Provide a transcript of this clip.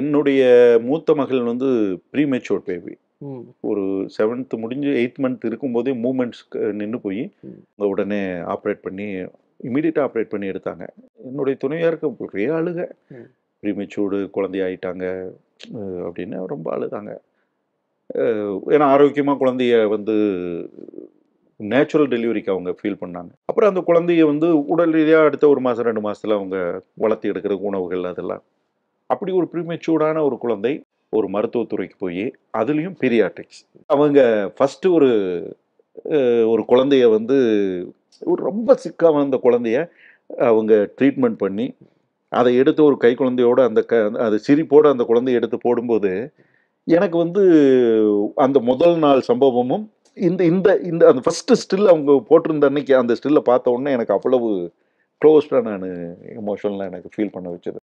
என்னுடைய மூத்த மகள் வந்து ப்ரீமெச்சோர் பேபி ஒரு செவன்த் முடிஞ்சு எயித் மந்த் இருக்கும்போதே மூமெண்ட்ஸ் நின்று போய் உடனே ஆப்ரேட் பண்ணி இமீடியட்டாக ஆப்ரேட் பண்ணி எடுத்தாங்க என்னுடைய துணையாருக்கு ஒரே அழுக ப்ரீமெச்சூர்டு ஆகிட்டாங்க அப்படின்னு ரொம்ப அழுதாங்க ஏன்னா ஆரோக்கியமாக குழந்தைய வந்து நேச்சுரல் டெலிவரிக்கு அவங்க ஃபீல் பண்ணாங்க அப்புறம் அந்த குழந்தைய வந்து உடல் ரீதியாக அடுத்த ஒரு மாதம் ரெண்டு மாதத்தில் அவங்க வளர்த்தி எடுக்கிற உணவுகள் அதெல்லாம் அப்படி ஒரு ப்ரீமெச்சூர்டான ஒரு குழந்தை ஒரு மருத்துவத்துறைக்கு போய் அதுலேயும் பீரியாட்ரிக்ஸ் அவங்க ஃபஸ்ட்டு ஒரு ஒரு குழந்தைய வந்து ஒரு ரொம்ப சிக்காக வந்த குழந்தைய அவங்க ட்ரீட்மெண்ட் பண்ணி அதை எடுத்து ஒரு கை குழந்தையோடு அந்த க அது சிரிப்போடு அந்த குழந்தைய எடுத்து போடும்போது எனக்கு வந்து அந்த முதல் நாள் சம்பவமும் இந்த இந்த இந்த அந்த ஃபஸ்ட்டு ஸ்டில் அவங்க போட்டிருந்த அன்னைக்கு அந்த ஸ்டில்லை பார்த்த உடனே எனக்கு அவ்வளவு க்ளோஸ்டாக நான் எமோஷனலாக எனக்கு ஃபீல் பண்ண வச்சது